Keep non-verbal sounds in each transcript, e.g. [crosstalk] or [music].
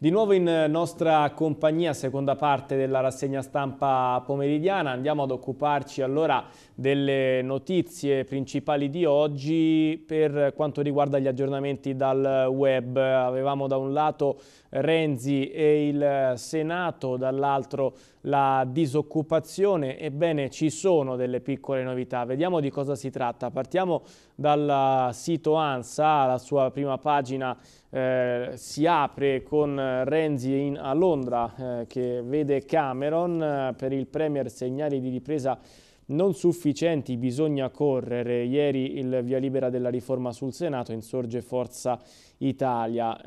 Di nuovo in eh, nostra compagnia, seconda parte della rassegna stampa pomeridiana, andiamo ad occuparci allora delle notizie principali di oggi per quanto riguarda gli aggiornamenti dal web. Avevamo da un lato Renzi e il Senato, dall'altro la disoccupazione. Ebbene, ci sono delle piccole novità, vediamo di cosa si tratta. Partiamo dal sito ANSA, la sua prima pagina eh, si apre con Renzi in, a Londra eh, che vede Cameron eh, per il Premier segnali di ripresa non sufficienti, bisogna correre. Ieri il via libera della riforma sul Senato insorge Forza Italia.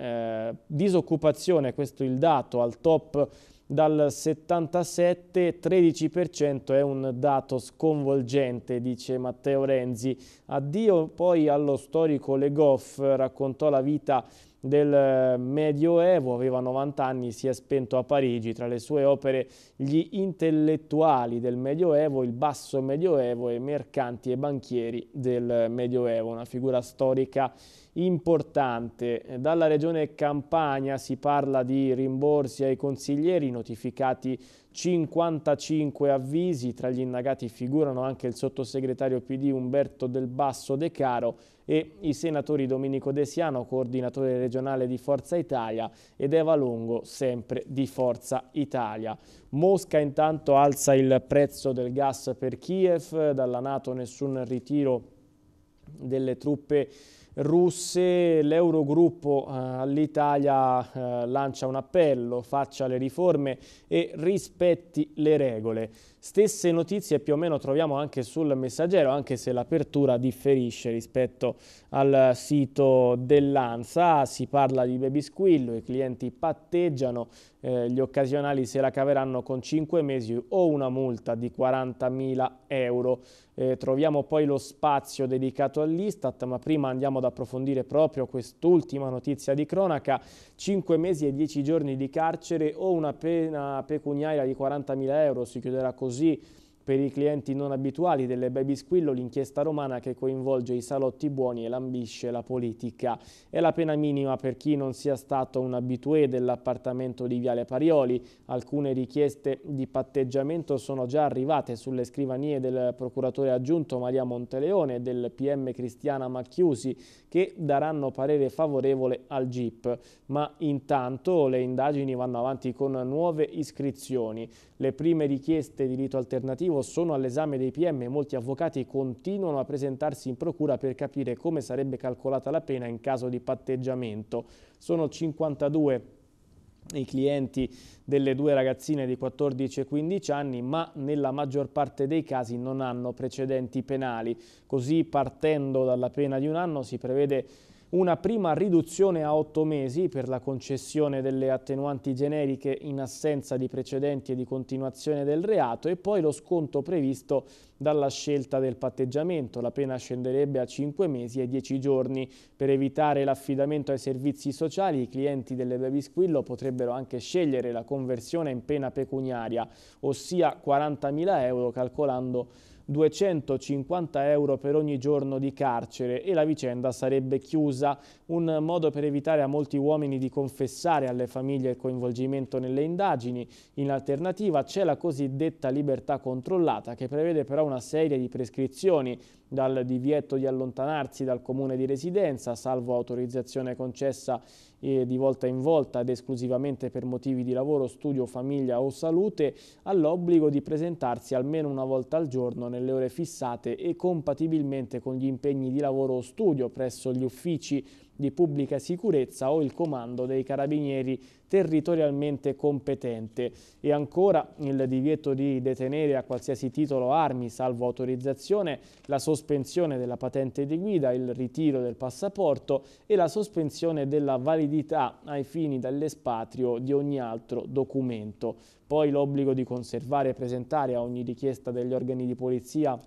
Eh, disoccupazione, questo è il dato, al top dal 77, 13% è un dato sconvolgente, dice Matteo Renzi. Addio poi allo storico Le Goff, raccontò la vita di del Medioevo, aveva 90 anni, si è spento a Parigi. Tra le sue opere gli intellettuali del Medioevo, il basso Medioevo e mercanti e banchieri del Medioevo, una figura storica importante. Dalla regione Campania si parla di rimborsi ai consiglieri notificati 55 avvisi, tra gli indagati figurano anche il sottosegretario PD Umberto Del Basso De Caro e i senatori Domenico De Siano, coordinatore regionale di Forza Italia, ed Eva Longo, sempre di Forza Italia. Mosca intanto alza il prezzo del gas per Kiev, dalla Nato nessun ritiro delle truppe russe, l'Eurogruppo eh, all'Italia eh, lancia un appello, faccia le riforme e rispetti le regole. Stesse notizie più o meno troviamo anche sul messaggero, anche se l'apertura differisce rispetto al sito dell'ANSA. Si parla di baby squillo, i clienti patteggiano, eh, gli occasionali se la caveranno con 5 mesi o una multa di 40.000 euro. Eh, troviamo poi lo spazio dedicato all'Istat, ma prima andiamo ad approfondire proprio quest'ultima notizia di cronaca, 5 mesi e 10 giorni di carcere o una pena pecuniaria di 40.000 euro, si chiuderà così per i clienti non abituali delle Baby Squillo l'inchiesta romana che coinvolge i salotti buoni e lambisce la politica. È la pena minima per chi non sia stato un abitué dell'appartamento di Viale Parioli. Alcune richieste di patteggiamento sono già arrivate sulle scrivanie del procuratore aggiunto Maria Monteleone e del PM Cristiana Macchiusi che daranno parere favorevole al GIP. Ma intanto le indagini vanno avanti con nuove iscrizioni. Le prime richieste di rito alternativo sono all'esame dei PM e molti avvocati continuano a presentarsi in procura per capire come sarebbe calcolata la pena in caso di patteggiamento. Sono 52 i clienti delle due ragazzine di 14 e 15 anni, ma nella maggior parte dei casi non hanno precedenti penali. Così partendo dalla pena di un anno si prevede una prima riduzione a otto mesi per la concessione delle attenuanti generiche in assenza di precedenti e di continuazione del reato e poi lo sconto previsto dalla scelta del patteggiamento. La pena scenderebbe a cinque mesi e dieci giorni. Per evitare l'affidamento ai servizi sociali, i clienti delle Baby Squillo potrebbero anche scegliere la conversione in pena pecuniaria, ossia 40.000 euro calcolando 250 euro per ogni giorno di carcere e la vicenda sarebbe chiusa. Un modo per evitare a molti uomini di confessare alle famiglie il coinvolgimento nelle indagini. In alternativa c'è la cosiddetta libertà controllata che prevede però una serie di prescrizioni dal divieto di allontanarsi dal comune di residenza, salvo autorizzazione concessa eh, di volta in volta ed esclusivamente per motivi di lavoro, studio, famiglia o salute, all'obbligo di presentarsi almeno una volta al giorno nelle ore fissate e compatibilmente con gli impegni di lavoro o studio presso gli uffici di pubblica sicurezza o il comando dei carabinieri territorialmente competente e ancora il divieto di detenere a qualsiasi titolo armi salvo autorizzazione, la sospensione della patente di guida, il ritiro del passaporto e la sospensione della validità ai fini dell'espatrio di ogni altro documento. Poi l'obbligo di conservare e presentare a ogni richiesta degli organi di polizia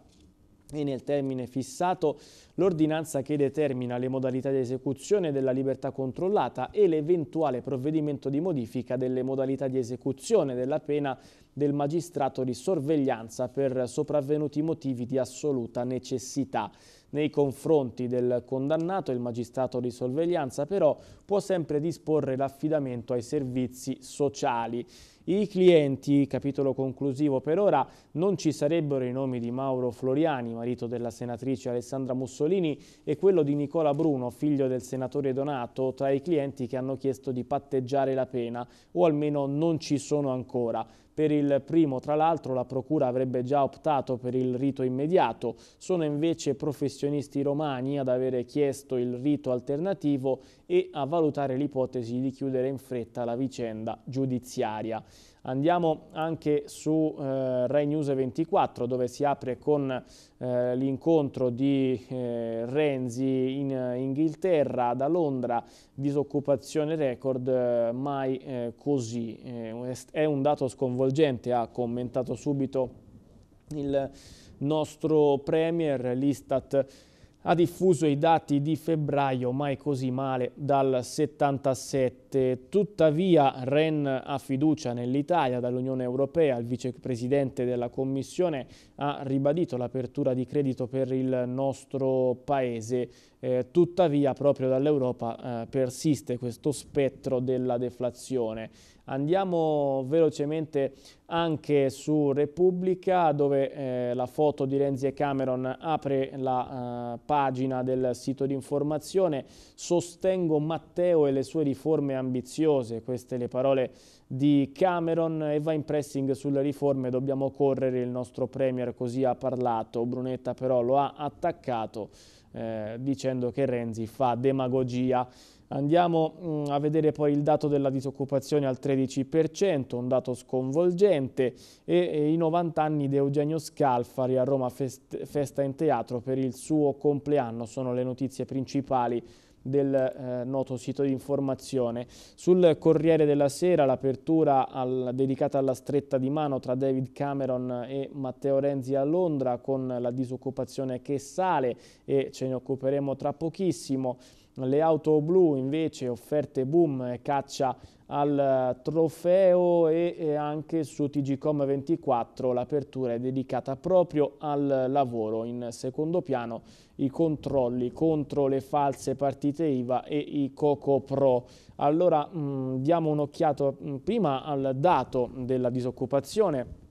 e nel termine fissato l'ordinanza che determina le modalità di esecuzione della libertà controllata e l'eventuale provvedimento di modifica delle modalità di esecuzione della pena del magistrato di sorveglianza per sopravvenuti motivi di assoluta necessità. Nei confronti del condannato il magistrato di sorveglianza però può sempre disporre l'affidamento ai servizi sociali. I clienti, capitolo conclusivo per ora, non ci sarebbero i nomi di Mauro Floriani, marito della senatrice Alessandra Mussolini, e quello di Nicola Bruno, figlio del senatore Donato, tra i clienti che hanno chiesto di patteggiare la pena, o almeno non ci sono ancora. Per il primo, tra l'altro, la Procura avrebbe già optato per il rito immediato. Sono invece professionisti romani ad avere chiesto il rito alternativo e a valutare l'ipotesi di chiudere in fretta la vicenda giudiziaria. Andiamo anche su eh, Rai News 24 dove si apre con eh, l'incontro di eh, Renzi in eh, Inghilterra, da Londra, disoccupazione record, eh, mai eh, così. è un dato sconvolgente, ha commentato subito il nostro Premier, l'Istat ha diffuso i dati di febbraio mai così male dal 77. Tuttavia Ren ha fiducia nell'Italia dall'Unione Europea. Il vicepresidente della Commissione ha ribadito l'apertura di credito per il nostro Paese eh, tuttavia proprio dall'Europa eh, persiste questo spettro della deflazione. Andiamo velocemente anche su Repubblica dove eh, la foto di Renzi e Cameron apre la eh, pagina del sito di informazione. Sostengo Matteo e le sue riforme ambiziose, queste le parole di Cameron e va in pressing sulle riforme, dobbiamo correre, il nostro Premier così ha parlato, Brunetta però lo ha attaccato eh, dicendo che Renzi fa demagogia. Andiamo mh, mm, a vedere poi il dato della disoccupazione al 13%, un dato sconvolgente, e, e i 90 anni di Eugenio Scalfari a Roma fest, festa in teatro per il suo compleanno, sono le notizie principali del eh, noto sito di informazione. Sul Corriere della Sera l'apertura al, dedicata alla stretta di mano tra David Cameron e Matteo Renzi a Londra con la disoccupazione che sale e ce ne occuperemo tra pochissimo. Le auto blu invece offerte boom caccia al eh, trofeo e, anche su TGCOM24 l'apertura è dedicata proprio al lavoro. In secondo piano i controlli contro le false partite IVA e i Coco Pro. Allora mh, mm, diamo un'occhiata mm, prima al dato della disoccupazione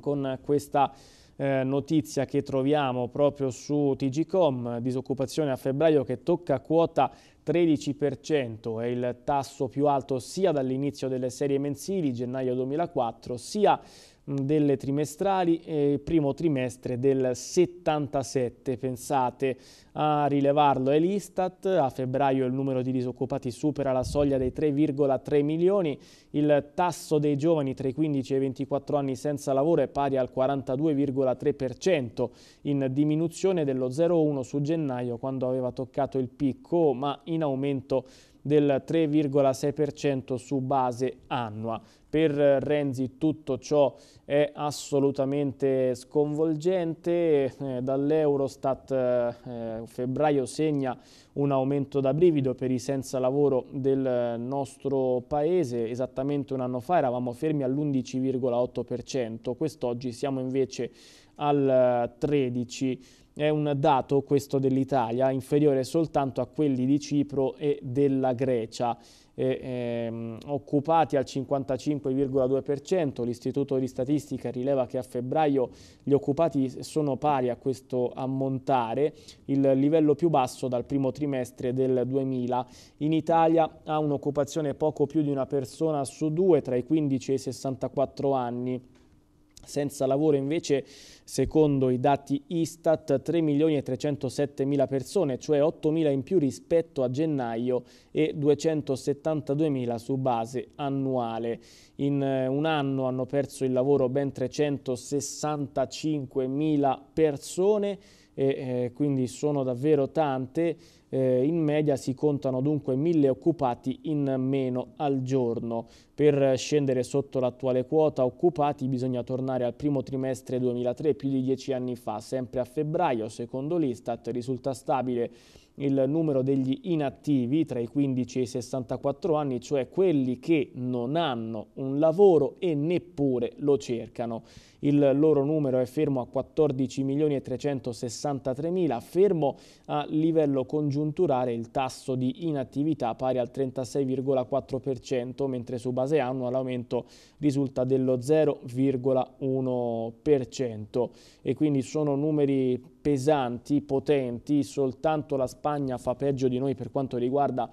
con questa eh, notizia che troviamo proprio su TGCom, disoccupazione a febbraio che tocca quota 13%, è il tasso più alto sia dall'inizio delle serie mensili, gennaio 2004, sia delle trimestrali, eh, primo trimestre del 77. Pensate a rilevarlo è l'Istat, a febbraio il numero di disoccupati supera la soglia dei 3,3 milioni, il tasso dei giovani tra i 15 e i 24 anni senza lavoro è pari al 42,3% in diminuzione dello 0,1 su gennaio quando aveva toccato il picco ma in aumento del 3,6% su base annua. Per Renzi tutto ciò è assolutamente sconvolgente, eh, dall'Eurostat eh, febbraio segna un aumento da brivido per i senza lavoro del nostro paese, esattamente un anno fa eravamo fermi all'11,8%, quest'oggi siamo invece al 13% è un dato, questo dell'Italia, inferiore soltanto a quelli di Cipro e della Grecia. E, ehm, occupati al 55,2%. L'Istituto di Statistica rileva che a febbraio gli occupati sono pari a questo ammontare, il livello più basso dal primo trimestre del 2000. In Italia ha un'occupazione poco più di una persona su due tra i 15 e i 64 anni senza lavoro invece, secondo i dati Istat, 3 milioni e 307 mila persone, cioè 8 mila in più rispetto a gennaio e 272 mila su base annuale. In eh, un anno hanno perso il lavoro ben 365 mila persone e eh, quindi sono davvero tante. Eh, in media si contano dunque mille occupati in meno al giorno. Per scendere sotto l'attuale quota occupati bisogna tornare al primo trimestre 2003, più di dieci anni fa. Sempre a febbraio, secondo l'Istat, risulta stabile il numero degli inattivi tra i 15 e i 64 anni, cioè quelli che non hanno un lavoro e neppure lo cercano il loro numero è fermo a 14.363.000, fermo a livello congiunturale il tasso di inattività pari al 36,4%, mentre su base annua l'aumento risulta dello 0,1% e quindi sono numeri pesanti, potenti, soltanto la Spagna fa peggio di noi per quanto riguarda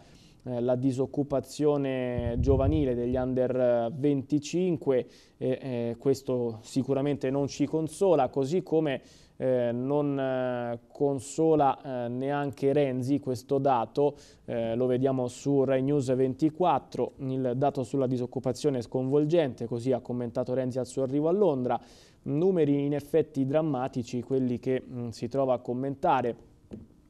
eh, la disoccupazione giovanile degli under 25, eh, eh, eh, questo sicuramente non ci consola, così come eh, non consola eh, neanche Renzi questo dato, lo vediamo su Rai News 24, il dato sulla disoccupazione è sconvolgente, così ha commentato Renzi al suo arrivo a Londra, numeri in effetti drammatici quelli che mh, mm, si trova a commentare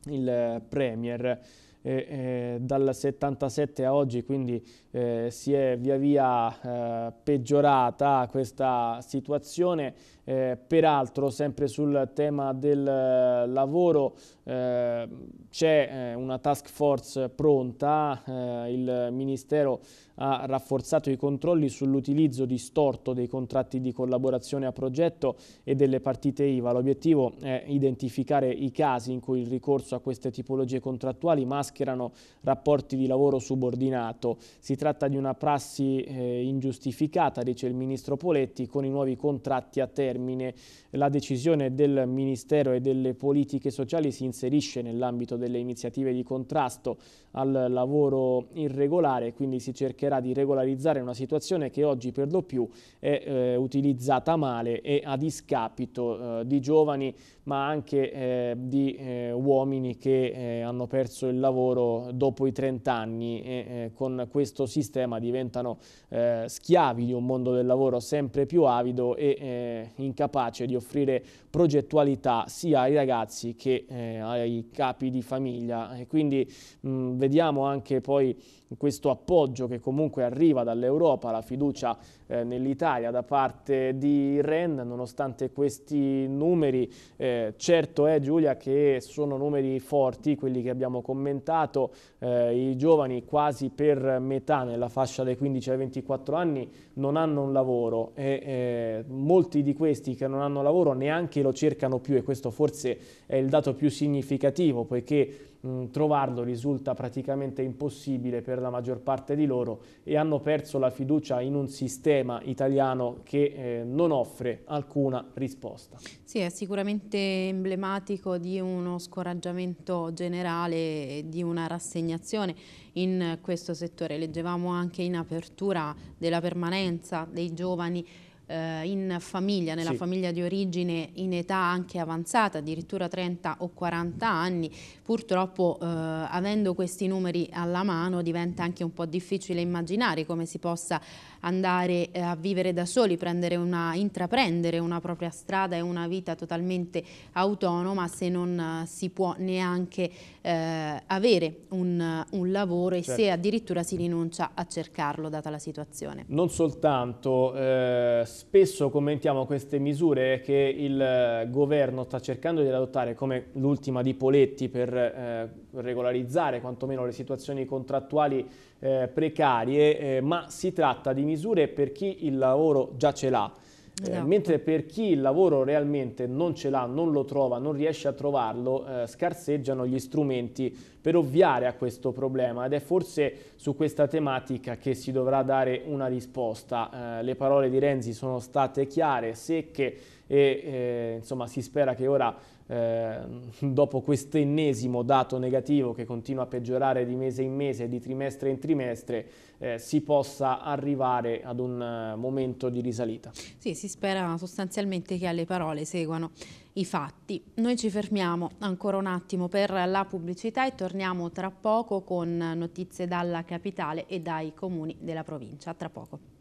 il Premier eh, dal 77 a oggi, quindi eh, si è via via eh, peggiorata questa situazione. Eh, peraltro, sempre sul tema del lavoro, c'è una task force pronta, il Ministero ha rafforzato i controlli sull'utilizzo distorto dei contratti di collaborazione a progetto e delle partite IVA. L'obiettivo è identificare i casi in cui il ricorso a queste tipologie contrattuali maschera mascherano rapporti di lavoro subordinato. Si tratta di una prassi eh, ingiustificata, dice il ministro Poletti, con i nuovi contratti a termine. La decisione del Ministero e delle politiche sociali si inserisce nell'ambito delle iniziative di contrasto al lavoro irregolare, quindi si cercherà di regolarizzare una situazione che oggi per lo più è eh, utilizzata male e a discapito eh, di giovani ma anche eh, di eh, uomini che eh, hanno perso il lavoro lavoro dopo i 30 anni e eh, con questo sistema diventano eh, schiavi di un mondo del lavoro sempre più avido e eh, incapace di offrire progettualità sia ai ragazzi che eh, ai capi di famiglia e quindi mh, mm, vediamo anche poi questo appoggio che comunque arriva dall'Europa, la fiducia eh, nell'Italia da parte di Ren, nonostante questi numeri, eh, certo è eh, Giulia che sono numeri forti, quelli che abbiamo commentato, aumentato eh, i giovani quasi per metà nella fascia dai 15 ai 24 anni non hanno un lavoro e eh, molti di questi che non hanno lavoro neanche lo cercano più e questo forse è il dato più significativo poiché mh, mm, trovarlo risulta praticamente impossibile per la maggior parte di loro e hanno perso la fiducia in un sistema italiano che eh, non offre alcuna risposta. Sì, è sicuramente emblematico di uno scoraggiamento generale e di una rassegnazione in questo settore. Leggevamo anche in apertura della permanenza dei giovani eh, in famiglia, nella sì. famiglia di origine in età anche avanzata, addirittura 30 o 40 anni, purtroppo eh, avendo questi numeri alla mano diventa anche un po' difficile immaginare come si possa andare eh, a vivere da soli, una, intraprendere una propria strada e una vita totalmente autonoma se non eh, si può neanche eh, avere un, un lavoro e certo. se addirittura si rinuncia a cercarlo data la situazione. Non soltanto eh, spesso commentiamo queste misure che il eh, governo sta cercando di adottare come l'ultima di Poletti per eh, regolarizzare quantomeno le situazioni contrattuali eh, precarie, eh, ma si tratta di misure per chi il lavoro già ce l'ha eh, esatto. mentre per chi il lavoro realmente non ce l'ha, non lo trova, non riesce a trovarlo, eh, scarseggiano gli strumenti per ovviare a questo problema ed è forse su questa tematica che si dovrà dare una risposta. Eh, le parole di Renzi sono state chiare, secche e eh, insomma si spera che ora eh, [laughs] dopo questo ennesimo dato negativo che continua a peggiorare di mese in mese, di trimestre in trimestre, eh, si possa arrivare ad un uh, momento di risalita. Sì, si spera sostanzialmente che alle parole seguano i fatti. Noi ci fermiamo ancora un attimo per la pubblicità e torniamo tra poco con notizie dalla capitale e dai comuni della provincia. Tra poco.